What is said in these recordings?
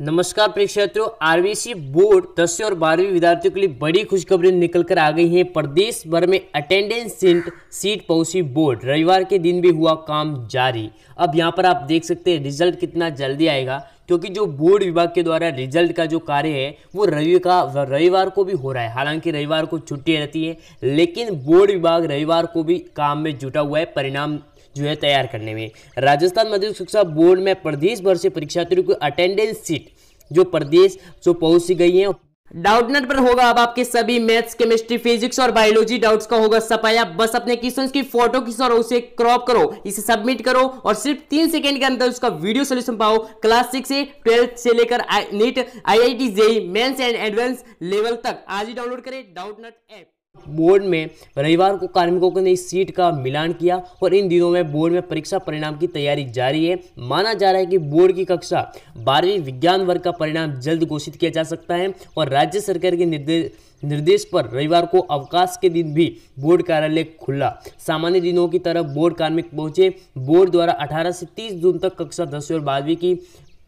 नमस्कार प्रेक्षत्रों RBC board दसवीं और बारहवीं विद्यार्थियों के लिए बड़ी खुशखबरी निकल कर आ गई है प्रदेश भर में अटेंडेंस सीट सीट पहुंची बोर्ड रविवार के दिन भी हुआ काम जारी अब यहां पर आप देख सकते हैं रिजल्ट कितना जल्दी आएगा क्योंकि जो बोर्ड विभाग के द्वारा रिजल्ट का जो कार्य है वो रवि का रविवार को भी हो रहा है हालांकि रविवार को छुट्टी रहती है लेकिन बोर्ड विभाग रविवार को भी काम में जुटा हुआ है परिणाम जो है तैयार करने में राजस्थान माध्यमिक शिक्षा बोर्ड में प्रदेश भर से परीक्षार्थियों की अटेंडेंस सीट जो प्रदेश जो पहुंची गई है डाउटनेट पर होगा अब आपके सभी मैथ्स केमिस्ट्री फिजिक्स और बायोलॉजी डाउट्स का होगा सफाया बस अपने क्वेश्चंस की फोटो खींचो और उसे क्रॉप करो इसे सबमिट करो और सिर्फ तीन सेकंड के अंदर उसका वीडियो सोल्यूशन पाओ क्लास सिक्स से ट्वेल्थ से लेकर NEET IIT I T JEE mains and advance level तक आज ही डाउनलोड करें डाउटनेट ऐप बोर्ड में रविवार को कार्मिकों ने इस सीट का मिलान किया और इन दिनों में बोर्ड में परीक्षा परिणाम की तैयारी जारी है माना जा रहा है कि बोर्ड की कक्षा बारहवीं विज्ञान वर्ग का परिणाम जल्द घोषित किया जा सकता है और राज्य सरकार के निर्देश निर्देश पर रविवार को अवकाश के दिन भी बोर्ड कार्यालय खुला सामान्य दिनों की तरह बोर्ड कार्मिक पहुंचे बोर्ड द्वारा 18 से 30 जून तक कक्षा दसवीं और बारहवीं की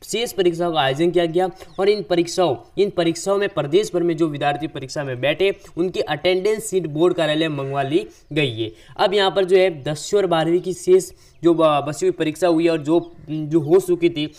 शेष परीक्षाओं का आयोजन किया गया और इन परीक्षाओं इन परीक्षाओं में प्रदेश भर में जो विद्यार्थी परीक्षा में बैठे उनकी अटेंडेंस सीट बोर्ड कार्यालय मंगवा ली गई है अब यहाँ पर जो है दसवीं और बारहवीं की शेष जो बसी हुई परीक्षा हुई और जो जो हो चुकी थी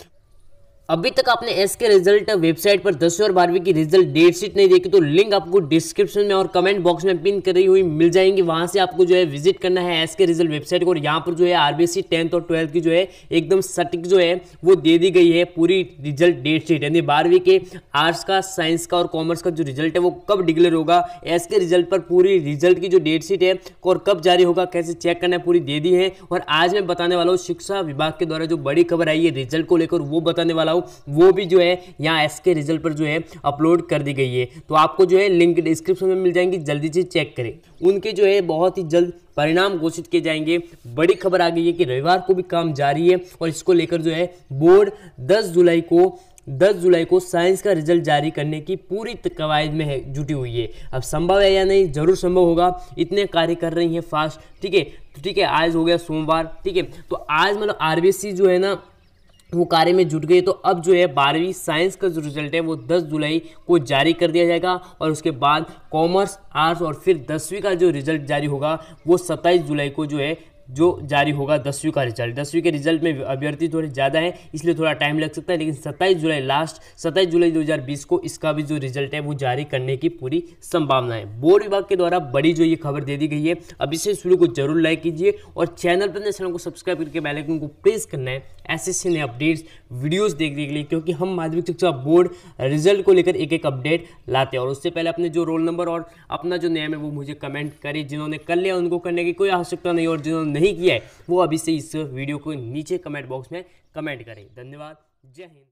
अभी तक आपने एस के रिजल्ट वेबसाइट पर दसवीं और बारहवीं की रिजल्ट डेट शीट नहीं देखी तो लिंक आपको डिस्क्रिप्शन में और कमेंट बॉक्स में पिन करी हुई मिल जाएंगी वहां से आपको जो है विजिट करना है एस के रिजल्ट वेबसाइट को और यहाँ पर जो है आरबीसी टेंथ और ट्वेल्थ की जो है एकदम सटीक जो है वो दे दी गई है पूरी रिजल्ट डेट शीट यानी बारहवीं के आर्ट्स का साइंस का और कॉमर्स का जो रिजल्ट है वो कब डिक्लेयर होगा एस के रिजल्ट पर पूरी रिजल्ट की जो डेट शीट है और कब जारी होगा कैसे चेक करना है पूरी दे दी है और आज मैं बताने वाला हूँ शिक्षा विभाग के द्वारा जो बड़ी खबर आई है रिजल्ट को लेकर वो बताने वाला हूँ हूँ वो भी जो है यहाँ एस के रिजल्ट पर जो है अपलोड कर दी गई है तो आपको जो है लिंक डिस्क्रिप्शन में मिल जाएंगी जल्दी से चेक करें उनके जो है बहुत ही जल्द परिणाम घोषित किए जाएंगे बड़ी खबर आ गई है कि रविवार को भी काम जारी है और इसको लेकर जो है बोर्ड दस जुलाई को 10 जुलाई को साइंस का रिजल्ट जारी करने की पूरी कवायद में है जुटी हुई है अब संभव है या नहीं जरूर संभव होगा इतने कार्य कर रही है फास्ट ठीक है तो ठीक है आज हो गया सोमवार ठीक है तो आज मतलब आरबीसी जो है ना वो कार्य में जुट गई तो अब जो है बारहवीं साइंस का जो रिजल्ट है वो 10 जुलाई को जारी कर दिया जाएगा और उसके बाद कॉमर्स आर्ट्स और फिर दसवीं का जो रिजल्ट जारी होगा वो 27 जुलाई को जो है जो जारी होगा दसवीं का रिजल्ट दसवीं के रिजल्ट में अभ्यर्थी थोड़े ज़्यादा हैं इसलिए थोड़ा टाइम लग सकता है लेकिन सत्ताईस जुलाई लास्ट सत्ताईस जुलाई 2020 को इसका भी जो रिजल्ट है वो जारी करने की पूरी संभावना है बोर्ड विभाग के द्वारा बड़ी जो ये खबर दे दी गई है अब इसे वीडियो को जरूर लाइक कीजिए और चैनल पर चैनल को सब्सक्राइब करके बेलाइकन को प्रेस करना है ऐसे ऐसे नए अपडेट्स वीडियोस देखने के लिए क्योंकि हम माध्यमिक शिक्षा बोर्ड रिजल्ट को लेकर एक एक अपडेट लाते हैं और उससे पहले अपने जो रोल नंबर और अपना जो नेम है वो मुझे कमेंट करें जिन्होंने कर लिया उनको करने की कोई आवश्यकता नहीं और जिन्होंने नहीं किया है वो अभी से इस वीडियो को नीचे कमेंट बॉक्स में कमेंट करें धन्यवाद जय हिंद